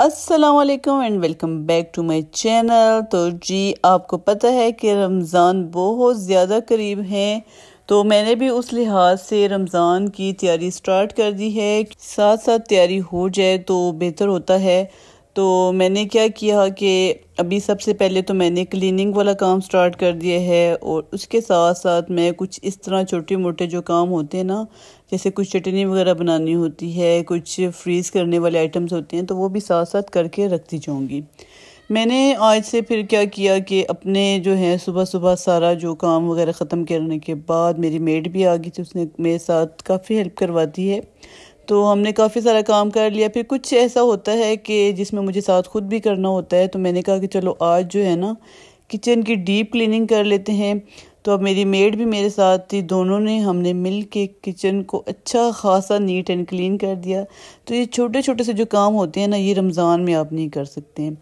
वालेकुम and welcome back to my channel तो जी आपको पता है कि रमज़ान बहुत ज़्यादा करीब हैं तो मैंने भी उस लिहाज से रमज़ान की तैयारी स्टार्ट कर दी है साथ साथ तैयारी हो जाए तो बेहतर होता है तो मैंने क्या किया कि अभी सबसे पहले तो मैंने क्लीनिंग वाला काम स्टार्ट कर दिया है और उसके साथ साथ मैं कुछ इस तरह छोटे मोटे जो काम होते हैं ना जैसे कुछ चटनी वगैरह बनानी होती है कुछ फ्रीज़ करने वाले आइटम्स होते हैं तो वो भी साथ साथ करके रखती जाऊँगी मैंने आज से फिर क्या किया कि अपने जो है सुबह सुबह सारा जो काम वगैरह ख़त्म करने के बाद मेरी मेड भी आ गई थी उसने मेरे साथ काफ़ी हेल्प करवाती है तो हमने काफ़ी सारा काम कर लिया फिर कुछ ऐसा होता है कि जिसमें मुझे साथ खुद भी करना होता है तो मैंने कहा कि चलो आज जो है ना किचन की डीप क्लीनिंग कर लेते हैं तो अब मेरी मेड भी मेरे साथ थी दोनों ने हमने मिल के किचन को अच्छा खासा नीट एंड क्लीन कर दिया तो ये छोटे छोटे से जो काम होते हैं ना ये रमज़ान में आप नहीं कर सकते हैं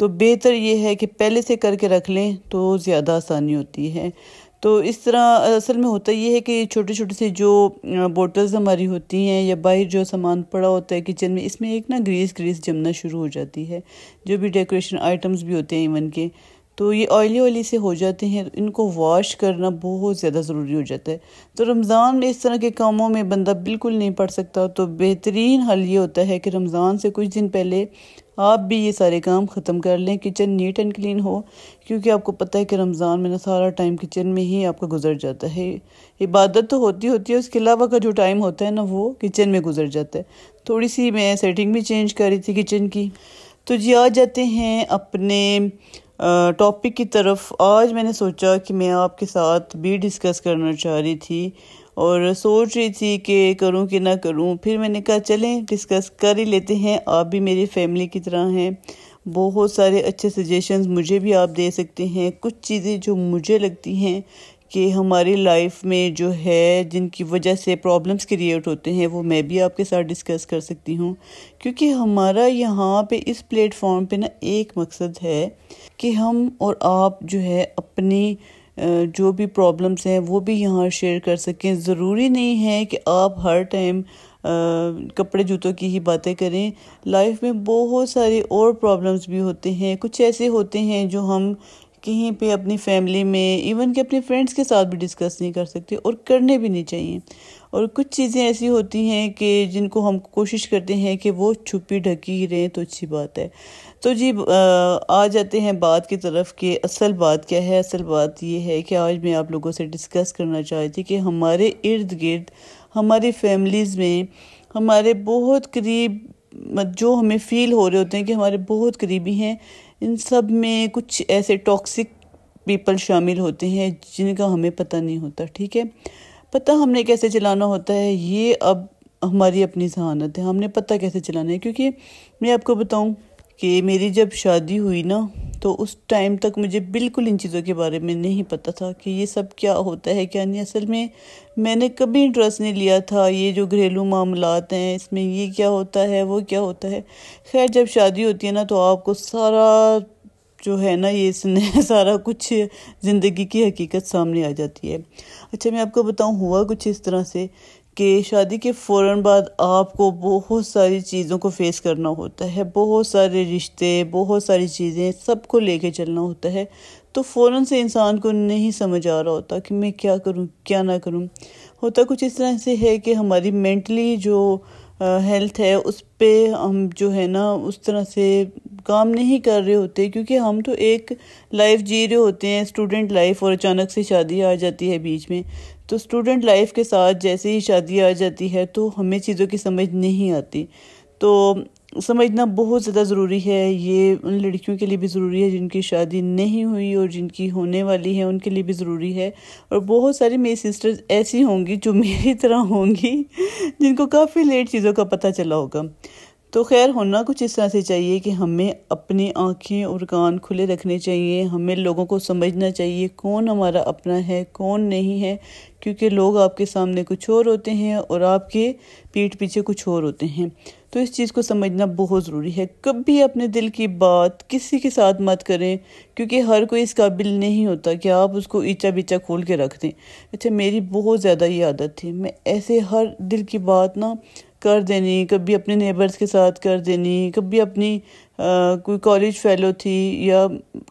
तो बेहतर ये है कि पहले से करके रख लें तो ज़्यादा आसानी होती है तो इस तरह असल में होता ये है कि छोटे छोटे से जो बोटल्स हमारी होती हैं या बाहर जो सामान पड़ा होता है किचन में इसमें एक ना ग्रीस ग्रीस जमना शुरू हो जाती है जो भी डेकोरेशन आइटम्स भी होते हैं इवन के तो ये ऑयली ऑयली से हो जाते हैं इनको वॉश करना बहुत ज़्यादा ज़रूरी हो जाता है तो रमज़ान में इस तरह के कामों में बंदा बिल्कुल नहीं पड़ सकता तो बेहतरीन हल ये होता है कि रमज़ान से कुछ दिन पहले आप भी ये सारे काम ख़त्म कर लें किचन नीट एंड क्लीन हो क्योंकि आपको पता है कि रमज़ान में ना सारा टाइम किचन में ही आपका गुजर जाता है इबादत तो होती होती है उसके अलावा का जो टाइम होता है ना वो किचन में गुजर जाता है थोड़ी सी मैं सेटिंग भी चेंज कर रही थी किचन की तो जी आ जाते हैं अपने टॉपिक की तरफ आज मैंने सोचा कि मैं आपके साथ भी डिस्कस करना चाह रही थी और सोच रही थी कि करूं कि ना करूं फिर मैंने कहा चलें डिस्कस कर ही लेते हैं आप भी मेरी फैमिली की तरह हैं बहुत सारे अच्छे सजेशंस मुझे भी आप दे सकते हैं कुछ चीज़ें जो मुझे लगती हैं कि हमारी लाइफ में जो है जिनकी वजह से प्रॉब्लम्स क्रिएट होते हैं वो मैं भी आपके साथ डिस्कस कर सकती हूँ क्योंकि हमारा यहाँ पे इस प्लेटफॉर्म पे ना एक मकसद है कि हम और आप जो है अपनी जो भी प्रॉब्लम्स हैं वो भी यहाँ शेयर कर सकें ज़रूरी नहीं है कि आप हर टाइम कपड़े जूतों की ही बातें करें लाइफ में बहुत सारे और प्रॉब्लम्स भी होते हैं कुछ ऐसे होते हैं जो हम कहीं पे अपनी फैमिली में इवन कि अपने फ्रेंड्स के साथ भी डिस्कस नहीं कर सकते और करने भी नहीं चाहिए और कुछ चीज़ें ऐसी होती हैं कि जिनको हम कोशिश करते हैं कि वो छुपी ढकी ही रहें तो अच्छी बात है तो जी आ जाते हैं बात की तरफ कि असल बात क्या है असल बात ये है कि आज मैं आप लोगों से डिस्कस करना चाहती कि हमारे इर्द गिर्द हमारी फैमिलीज़ में हमारे बहुत करीब जो हमें फ़ील हो रहे होते हैं कि हमारे बहुत करीबी हैं इन सब में कुछ ऐसे टॉक्सिक पीपल शामिल होते हैं जिनका हमें पता नहीं होता ठीक है पता हमने कैसे चलाना होता है ये अब हमारी अपनी जहानत है हमने पता कैसे चलाना है क्योंकि मैं आपको बताऊँ कि मेरी जब शादी हुई ना तो उस टाइम तक मुझे बिल्कुल इन चीज़ों के बारे में नहीं पता था कि ये सब क्या होता है क्या नहीं असल में मैंने कभी इंटरेस्ट नहीं लिया था ये जो घरेलू मामला हैं इसमें ये क्या होता है वो क्या होता है खैर जब शादी होती है ना तो आपको सारा जो है ना ये इसने सारा कुछ ज़िंदगी की हकीकत सामने आ जाती है अच्छा मैं आपको बताऊँ हुआ कुछ इस तरह से कि शादी के फ़ौर बाद आपको बहुत सारी चीज़ों को फेस करना होता है बहुत सारे रिश्ते बहुत सारी चीज़ें सबको लेके चलना होता है तो फ़ौर से इंसान को नहीं समझ आ रहा होता कि मैं क्या करूँ क्या ना करूँ होता कुछ इस तरह से है कि हमारी मेंटली जो हेल्थ है उस पर हम जो है ना उस तरह से काम नहीं कर रहे होते क्योंकि हम तो एक लाइफ जी रहे होते हैं स्टूडेंट लाइफ और अचानक से शादी आ जाती है बीच में तो स्टूडेंट लाइफ के साथ जैसे ही शादी आ जाती है तो हमें चीज़ों की समझ नहीं आती तो समझना बहुत ज़्यादा ज़रूरी है ये उन लड़कियों के लिए भी ज़रूरी है जिनकी शादी नहीं हुई और जिनकी होने वाली है उनके लिए भी ज़रूरी है और बहुत सारी मेरी सिस्टर्स ऐसी होंगी जो मेरी तरह होंगी जिनको काफ़ी लेट चीज़ों का पता चला होगा तो खैर होना कुछ इस तरह से चाहिए कि हमें अपनी आँखें और कान खुले रखने चाहिए हमें लोगों को समझना चाहिए कौन हमारा अपना है कौन नहीं है क्योंकि लोग आपके सामने कुछ और होते हैं और आपके पीठ पीछे कुछ और होते हैं तो इस चीज़ को समझना बहुत ज़रूरी है कभी अपने दिल की बात किसी के साथ मत करें क्योंकि हर कोई इस काबिल नहीं होता कि आप उसको ईचा बीचा खोल के रख दें अच्छा मेरी बहुत ज़्यादा ये आदत थी मैं ऐसे हर दिल की बात ना कर देनी कभी अपने नेबर्स के साथ कर देनी कभी अपनी आ, कोई कॉलेज फेलो थी या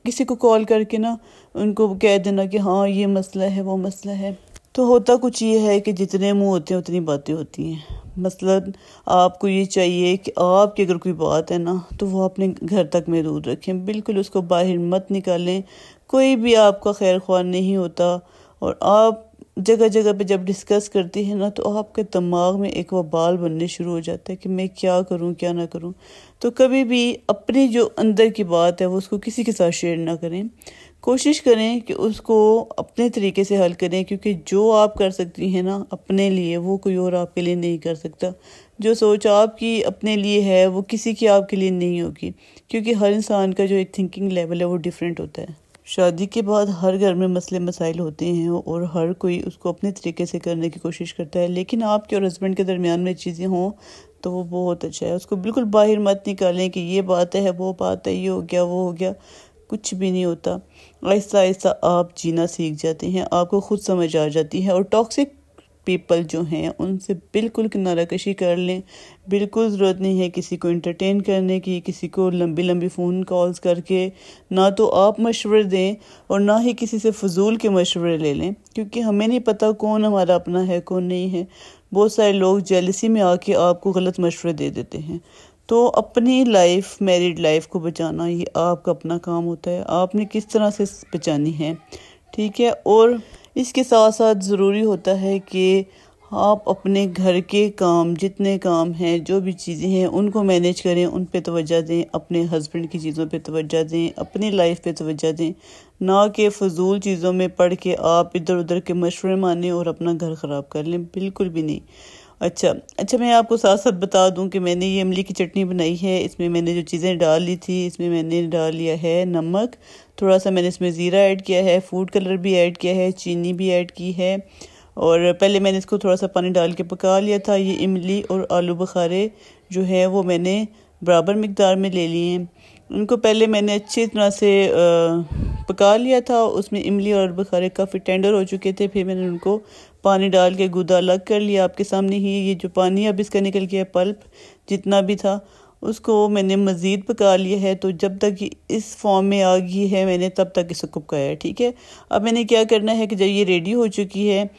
किसी को कॉल करके ना उनको कह देना कि हाँ ये मसला है वो मसला है तो होता कुछ ये है कि जितने मुँह होते हैं उतनी बातें होती हैं मसलन मतलब आपको ये चाहिए कि आपकी अगर कोई बात है ना तो वो अपने घर तक महदूद रखें बिल्कुल उसको बाहर मत निकालें कोई भी आपका खैर ख्वाह नहीं होता और आप जगह जगह पे जब डिस्कस करती है ना तो आपके दिमाग में एक वबाल बनने शुरू हो जाता है कि मैं क्या करूं क्या ना करूं तो कभी भी अपनी जो अंदर की बात है वो उसको किसी के साथ शेयर ना करें कोशिश करें कि उसको अपने तरीके से हल करें क्योंकि जो आप कर सकती हैं ना अपने लिए वो कोई और आपके लिए नहीं कर सकता जो सोच आपकी अपने लिए है वो किसी की आपके लिए नहीं होगी क्योंकि हर इंसान का जो एक थिंकिंग लेवल है वो डिफरेंट होता है शादी के बाद हर घर में मसले मसाइल होते हैं और हर कोई उसको अपने तरीके से करने की कोशिश करता है लेकिन आपके और हस्बैंड के दरमियान में चीज़ें हों तो वो बहुत अच्छा है उसको बिल्कुल बाहर मत निकालें कि ये बात है वो बात है ये हो गया वो हो गया कुछ भी नहीं होता आहिस्ता आहिस्ता आप जीना सीख जाते हैं आपको खुद समझ आ जाती है और टॉक्सिक पीपल जो हैं उनसे बिल्कुल किनारा कशी कर लें बिल्कुल ज़रूरत नहीं है किसी को इंटरटेन करने की किसी को लंबी लंबी फ़ोन कॉल्स करके ना तो आप मशवरे दें और ना ही किसी से फजूल के मशवरे ले लें क्योंकि हमें नहीं पता कौन हमारा अपना है कौन नहीं है बहुत सारे लोग जेलसी में आके आपको गलत मशवरे दे देते हैं तो अपनी लाइफ मैरिड लाइफ को बचाना ये आपका अपना काम होता है आपने किस तरह से बचानी है ठीक है और इसके साथ साथ ज़रूरी होता है कि आप अपने घर के काम जितने काम हैं जो भी चीज़ें हैं उनको मैनेज करें उन पे तोज्जा दें अपने हस्बैंड की चीज़ों पे तोज्जा दें अपनी लाइफ पे तोज्जा दें ना कि फजूल चीज़ों में पढ़ के आप इधर उधर के मशवरे माने और अपना घर ख़राब कर लें बिल्कुल भी नहीं अच्छा अच्छा मैं आपको साथ साथ बता दूं कि मैंने ये इमली की चटनी बनाई है इसमें मैंने जो चीज़ें डाल ली थी इसमें मैंने डाल लिया है नमक थोड़ा सा मैंने इसमें ज़ीरा ऐड किया है फूड कलर भी ऐड किया है चीनी भी ऐड की है और पहले मैंने इसको थोड़ा सा पानी डाल के पका लिया था ये इमली और आलू बखारे जो है वो मैंने बराबर मकदार में ले लिए हैं उनको पहले मैंने अच्छी तरह से पका लिया था उसमें इमली और बखारे काफ़ी टेंडर हो चुके थे फिर मैंने उनको पानी डाल के गुदा अलग कर लिया आपके सामने ही ये जो पानी अब इसका निकल गया पल्प जितना भी था उसको मैंने मज़ीद पका लिया है तो जब तक इस फॉर्म में आ गई है मैंने तब तक इसको पकाया है ठीक है अब मैंने क्या करना है कि जब ये रेडी हो चुकी है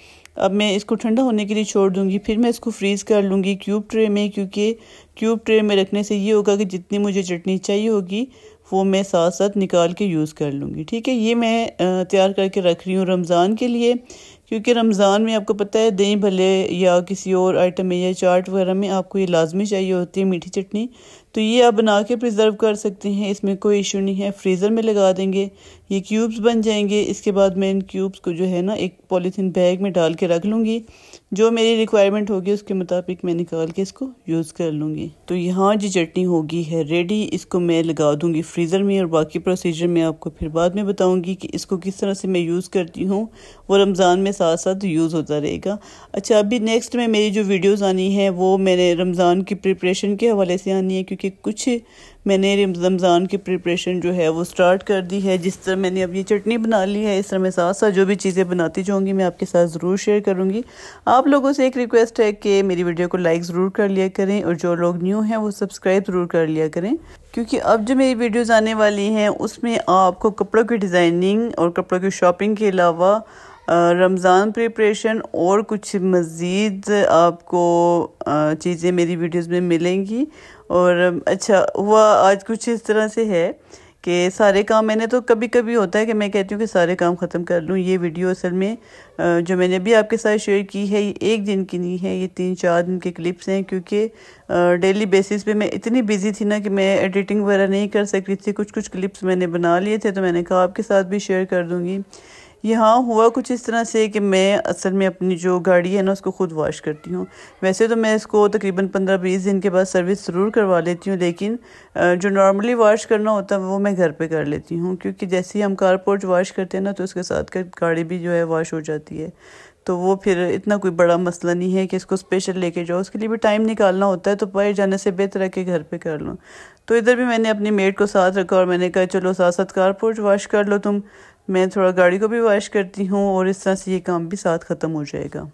अब मैं इसको ठंडा होने के लिए छोड़ दूंगी फिर मैं इसको फ्रीज़ कर लूँगी क्यूब ट्रे में क्योंकि क्यूब ट्रे में रखने से ये होगा कि जितनी मुझे चटनी चाहिए होगी वो मैं साथ साथ निकाल के यूज़ कर लूँगी ठीक है ये मैं तैयार करके रख रही हूँ रमज़ान के लिए क्योंकि रमज़ान में आपको पता है दही भले या किसी और आइटम में या चाट वगैरह में आपको ये लाजमी चाहिए होती है मीठी चटनी तो ये आप बना के प्रिजर्व कर सकते हैं इसमें कोई इशू नहीं है फ्रीज़र में लगा देंगे ये क्यूब्स बन जाएंगे इसके बाद मैं इन क्यूब्स को जो है ना एक पॉलीथीन बैग में डाल के रख लूँगी जो मेरी रिक्वायरमेंट होगी उसके मुताबिक मैं निकाल के इसको यूज़ कर लूँगी तो यहाँ जो चटनी होगी है रेडी इसको मैं लगा दूँगी फ्रीज़र में और बाकी प्रोसीजर मैं आपको फिर बाद में बताऊँगी कि इसको किस तरह से मैं यूज़ करती हूँ वो रमज़ान में साथ साथ यूज़ होता रहेगा अच्छा अभी नेक्स्ट में मेरी जो वीडियोज़ आनी है वो मैंने रमज़ान की प्रिपरेशन के हवाले से आनी है क्योंकि कुछ मैंने रमज़ान की प्रिपरेशन जो है वो स्टार्ट कर दी है जिस तरह मैंने अब ये चटनी बना ली है इस तरह मैं साथ साथ जो भी चीज़ें बनाती जाऊँगी मैं आपके साथ ज़रूर शेयर करूँगी आप लोगों से एक रिक्वेस्ट है कि मेरी वीडियो को लाइक ज़रूर कर लिया करें और जो लोग न्यू हैं वो सब्सक्राइब ज़रूर कर लिया करें क्योंकि अब जो मेरी वीडियोज़ आने वाली हैं उसमें आपको कपड़ों की डिज़ाइनिंग और कपड़ों की शॉपिंग के अलावा रमज़ान प्रिपरेशन और कुछ मज़ीद आपको चीज़ें मेरी वीडियोस में मिलेंगी और अच्छा हुआ आज कुछ इस तरह से है कि सारे काम मैंने तो कभी कभी होता है कि मैं कहती हूँ कि सारे काम ख़त्म कर लूँ ये वीडियो असल में जो मैंने अभी आपके साथ शेयर की है ये एक दिन की नहीं है ये तीन चार दिन के क्लिप्स हैं क्योंकि डेली बेसिस पे मैं इतनी बिजी थी ना कि मैं एडिटिंग वगैरह नहीं कर सकती थी कुछ कुछ क्लिप्स मैंने बना लिए थे तो मैंने कहा आपके साथ भी शेयर कर दूँगी यहाँ हुआ कुछ इस तरह से कि मैं असल में अपनी जो गाड़ी है ना उसको ख़ुद वॉश करती हूँ वैसे तो मैं इसको तकरीबन पंद्रह बीस दिन के बाद सर्विस ज़रूर करवा लेती हूँ लेकिन जो नॉर्मली वॉश करना होता है वो मैं घर पे कर लेती हूँ क्योंकि जैसे ही हम कारपोर्ट वॉश करते हैं ना तो उसके साथ गाड़ी भी जो है वॉश हो जाती है तो वो फिर इतना कोई बड़ा मसला नहीं है कि इसको स्पेशल लेके जाओ उसके लिए भी टाइम निकालना होता है तो पाए जाने से बेहतर है कि घर पे कर लूँ तो इधर भी मैंने अपनी मेड को साथ रखा और मैंने कहा चलो साथ साथ कारपोर्ट वॉश कर लो तुम मैं थोड़ा गाड़ी को भी वॉश करती हूँ और इस तरह से ये काम भी साथ ख़त्म हो जाएगा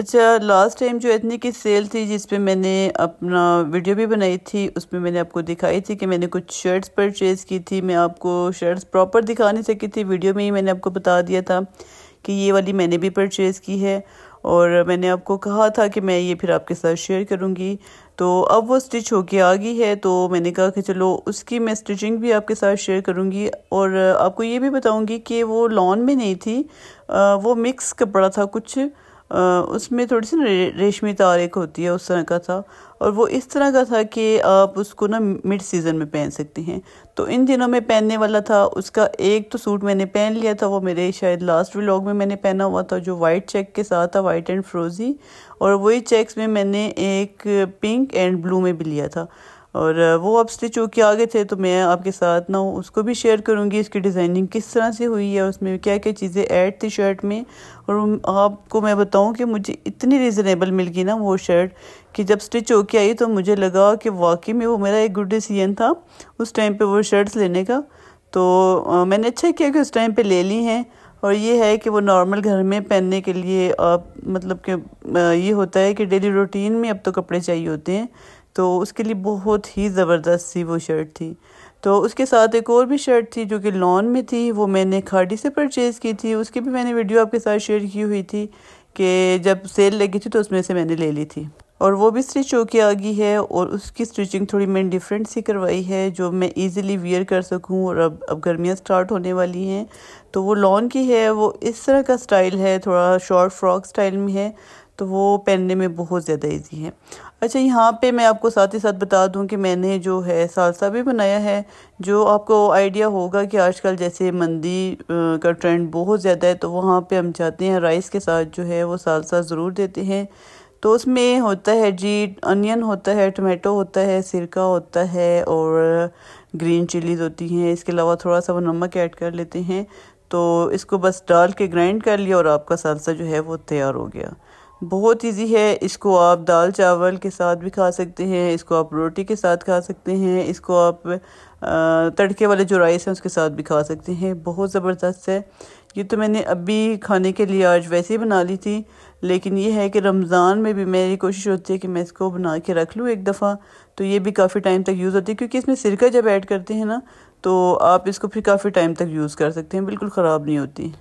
अच्छा लास्ट टाइम जो इतनी की सेल थी जिस पर मैंने अपना वीडियो भी बनाई थी उसमें मैंने आपको दिखाई थी कि मैंने कुछ शर्ट्स परचेज़ की थी मैं आपको शर्ट्स प्रॉपर दिखा नहीं सकी थी वीडियो में ही मैंने आपको बता दिया था कि ये वाली मैंने भी परचेज़ की है और मैंने आपको कहा था कि मैं ये फिर आपके साथ शेयर करूँगी तो अब वो स्टिच होके आ गई है तो मैंने कहा कि चलो उसकी मैं स्टिचिंग भी आपके साथ शेयर करूँगी और आपको ये भी बताऊँगी कि वो लॉन में नहीं थी वो मिक्स कपड़ा था कुछ उसमें थोड़ी सी रेशमी तार एक होती है उस तरह का था और वो इस तरह का था कि आप उसको ना मिड सीज़न में पहन सकते हैं तो इन दिनों में पहनने वाला था उसका एक तो सूट मैंने पहन लिया था वो मेरे शायद लास्ट व्लॉग में मैंने पहना हुआ था जो वाइट चेक के साथ था वाइट एंड फ्रोज़ी और वही चेक्स में मैंने एक पिंक एंड ब्लू में भी लिया था और वो अब स्टिच होके आगे थे तो मैं आपके साथ ना उसको भी शेयर करूँगी इसकी डिज़ाइनिंग किस तरह से हुई है उसमें क्या क्या चीज़ें ऐड थी शर्ट में और आपको मैं बताऊँ कि मुझे इतनी रिजनेबल मिल गई ना वो शर्ट कि जब स्टिच होके आई तो मुझे लगा कि वाकई में वो मेरा एक गुड डिसीजन था उस टाइम पर वो शर्ट्स लेने का तो मैंने अच्छा किया कि उस टाइम पर ले ली हैं और ये है कि वो नॉर्मल घर में पहनने के लिए आप मतलब कि ये होता है कि डेली रूटीन में अब तो कपड़े चाहिए होते हैं तो उसके लिए बहुत ही ज़बरदस्त सी वो शर्ट थी तो उसके साथ एक और भी शर्ट थी जो कि लॉन में थी वो मैंने खाड़ी से परचेज़ की थी उसकी भी मैंने वीडियो आपके साथ शेयर की हुई थी कि जब सेल लगी थी तो उसमें से मैंने ले ली थी और वो भी स्टिच होके आ गई है और उसकी स्टिचिंग थोड़ी मैंने डिफरेंट सी करवाई है जो मैं इजीली वियर कर सकूं और अब अब गर्मियाँ स्टार्ट होने वाली हैं तो वो लॉन की है वो इस तरह का स्टाइल है थोड़ा शॉर्ट फ्रॉक स्टाइल में है तो वो पहनने में बहुत ज़्यादा इजी है अच्छा यहाँ पे मैं आपको साथ ही साथ बता दूं कि मैंने जो है सालसा भी बनाया है जो आपको आइडिया होगा कि आजकल जैसे मंदी का ट्रेंड बहुत ज़्यादा है तो वहाँ पे हम चाहते हैं राइस के साथ जो है वो सालसा ज़रूर देते हैं तो उसमें होता है जी अनियन होता है टमाटो होता है सिरका होता है और ग्रीन चिलीज़ होती हैं इसके अलावा थोड़ा सा वो नमक ऐड कर लेते हैं तो इसको बस डाल के ग्राइंड कर लिया और आपका सालसा जो है वो तैयार हो गया बहुत इजी है इसको आप दाल चावल के साथ भी खा सकते हैं इसको आप रोटी के साथ खा सकते हैं इसको आप तड़के वाले जो राइस हैं उसके साथ भी खा सकते हैं बहुत ज़बरदस्त है ये तो मैंने अभी खाने के लिए आज वैसे ही बना ली थी लेकिन ये है कि रमज़ान में भी मेरी कोशिश होती है कि मैं इसको बना के रख लूँ एक दफ़ा तो ये भी काफ़ी टाइम तक यूज़ होती है क्योंकि इसमें सिरका जब ऐड करते हैं ना तो आप इसको फिर काफ़ी टाइम तक यूज़ कर सकते हैं बिल्कुल ख़राब नहीं होती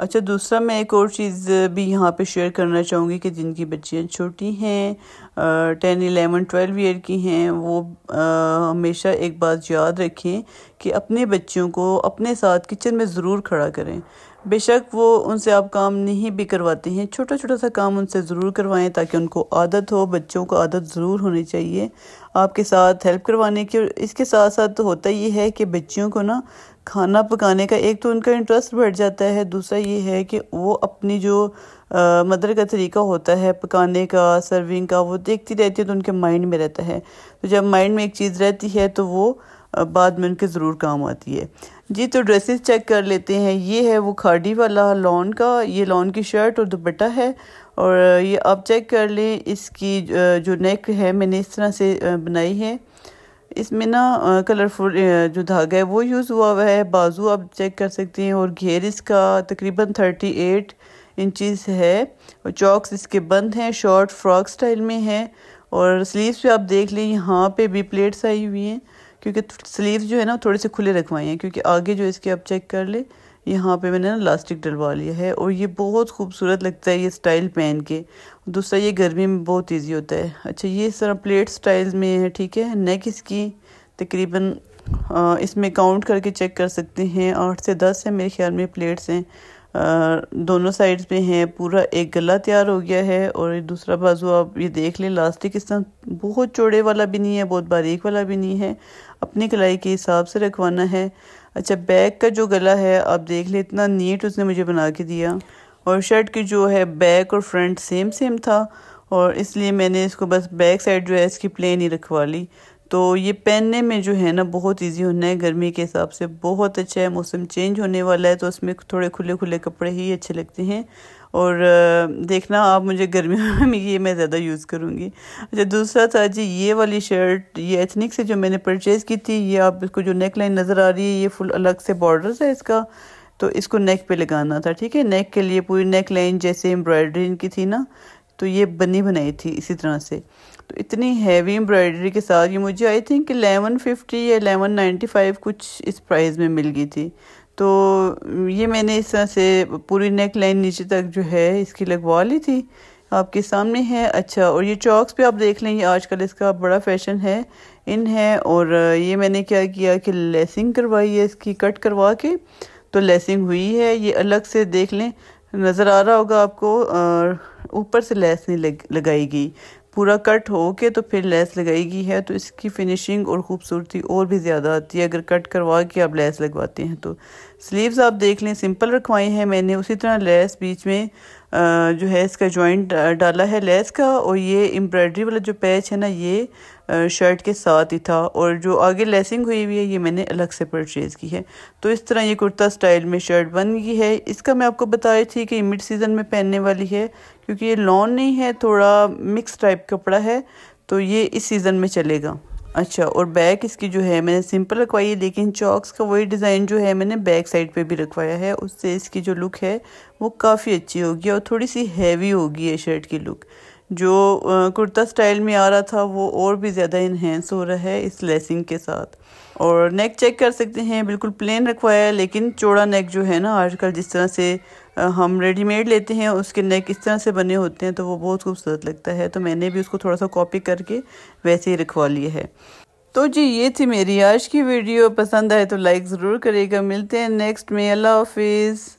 अच्छा दूसरा मैं एक और चीज़ भी यहाँ पे शेयर करना चाहूँगी कि जिनकी बच्चियाँ छोटी हैं टेन एलेवन ट्वेल्व ईयर की हैं वो आ, हमेशा एक बात याद रखें कि अपने बच्चों को अपने साथ किचन में ज़रूर खड़ा करें बेशक वो उनसे आप काम नहीं भी करवाते हैं छोटा छोटा सा काम उनसे ज़रूर करवाएं ताकि उनको आदत हो बच्चों को आदत ज़रूर होनी चाहिए आपके साथ हेल्प करवाने की और इसके साथ साथ तो होता ये है कि बच्चियों को ना खाना पकाने का एक तो उनका इंटरेस्ट बढ़ जाता है दूसरा ये है कि वो अपनी जो आ, मदर का तरीका होता है पकाने का सर्विंग का वो देखती रहती है तो उनके माइंड में रहता है तो जब माइंड में एक चीज़ रहती है तो वो बाद में उनके ज़रूर काम आती है जी तो ड्रेसेस चेक कर लेते हैं ये है वो खाड़ी वाला लॉन का ये लॉन की शर्ट और दुपट्टा है और ये आप चेक कर लें इसकी जो नेक है मैंने इस तरह से बनाई है इसमें ना कलरफुल जो धागा है वो यूज़ हुआ हुआ है बाजू आप चेक कर सकते हैं और घेर इसका तकरीबन थर्टी एट इंचज़ है और चॉक्स इसके बंद हैं शॉर्ट फ्रॉक स्टाइल में है और स्लीव्स पे आप देख लें यहाँ पे भी प्लेट्स आई हुई हैं क्योंकि स्लीव्स जो है ना थोड़े से खुले रखवाए हैं क्योंकि आगे जो इसके आप चेक कर लें यहाँ पे मैंने ना लास्टिक डलवा लिया है और ये बहुत खूबसूरत लगता है ये स्टाइल पहन के दूसरा ये गर्मी में बहुत ईजी होता है अच्छा ये इस तरह प्लेट स्टाइल में है ठीक है नेक इसकी तकरीबन इसमें काउंट करके चेक कर सकते हैं आठ से दस है मेरे ख्याल में प्लेट्स हैं दोनों साइड्स पे हैं पूरा एक गला तैयार हो गया है और दूसरा बाजू आप ये देख लें लास्टिक इस तरह बहुत चौड़े वाला भी नहीं है बहुत बारीक वाला भी नहीं है अपनी कलाई के हिसाब से रखवाना है अच्छा बैग का जो गला है आप देख ले इतना नीट उसने मुझे बना के दिया और शर्ट की जो है बैक और फ्रंट सेम सेम था और इसलिए मैंने इसको बस बैक साइड जो है इसकी प्लेन ही रखवा ली तो ये पहनने में जो है ना बहुत इजी होना है गर्मी के हिसाब से बहुत अच्छा है मौसम चेंज होने वाला है तो उसमें थोड़े खुले खुले कपड़े ही अच्छे लगते हैं और देखना आप मुझे गर्मियों में ये मैं ज़्यादा यूज़ करूँगी अच्छा दूसरा था जी ये वाली शर्ट ये एथनिक से जो मैंने परचेज़ की थी ये आप इसको जो नेक लाइन नज़र आ रही है ये फुल अलग से बॉर्डर है इसका तो इसको नेक पे लगाना था ठीक है नेक के लिए पूरी नेक लाइन जैसे एम्ब्रॉयडरी इनकी थी ना तो ये बनी बनाई थी इसी तरह से तो इतनी हैवी एम्ब्रॉयडरी के साथ ये मुझे आई थिंक एलेवन फिफ्टी या एलेवन नाइन्टी फाइव कुछ इस प्राइस में मिल गई थी तो ये मैंने इस तरह से पूरी नेक लाइन नीचे तक जो है इसकी लगवा ली थी आपके सामने है अच्छा और ये चॉक्स पे आप देख लें ये आजकल इसका बड़ा फैशन है इन है और ये मैंने क्या किया कि लेसिंग करवाई है इसकी कट करवा के तो लेसिंग हुई है ये अलग से देख लें नज़र आ रहा होगा आपको ऊपर से लेस नहीं लग लगाई गई पूरा कट हो के तो फिर लेस लगाई गई है तो इसकी फिनिशिंग और ख़ूबसूरती और भी ज़्यादा आती है अगर कट करवा के आप लेस लगवाते हैं तो स्लीव्स आप देख लें सिंपल रखवाए हैं मैंने उसी तरह लेस बीच में जो है इसका जॉइंट डाला है लेस का और ये एम्ब्रॉयडरी वाला जो पैच है ना ये शर्ट के साथ ही था और जो आगे लेसिंग हुई हुई है ये मैंने अलग से परचेज़ की है तो इस तरह ये कुर्ता स्टाइल में शर्ट बन गई है इसका मैं आपको बताई थी कि मिड सीज़न में पहनने वाली है क्योंकि ये लॉन नहीं है थोड़ा मिक्स टाइप कपड़ा है तो ये इस सीज़न में चलेगा अच्छा और बैक इसकी जो है मैंने सिंपल रखवाई है लेकिन चॉक्स का वही डिज़ाइन जो है मैंने बैक साइड पे भी रखवाया है उससे इसकी जो लुक है वो काफ़ी अच्छी होगी और थोड़ी सी हैवी होगी ये शर्ट की लुक जो कुर्ता स्टाइल में आ रहा था वो और भी ज़्यादा इन्हेंस हो रहा है इस लेसिंग के साथ और नेक चेक कर सकते हैं बिल्कुल प्लेन रखवाया है लेकिन चौड़ा नेक जो है ना आजकल जिस तरह से हम रेडीमेड लेते हैं उसके नेक इस तरह से बने होते हैं तो वो बहुत खूबसूरत लगता है तो मैंने भी उसको थोड़ा सा कॉपी करके वैसे ही रखवा लिया है तो जी ये थी मेरी आज की वीडियो पसंद आए तो लाइक ज़रूर करिएगा मिलते हैं नेक्स्ट में अल्लाह हाफिज़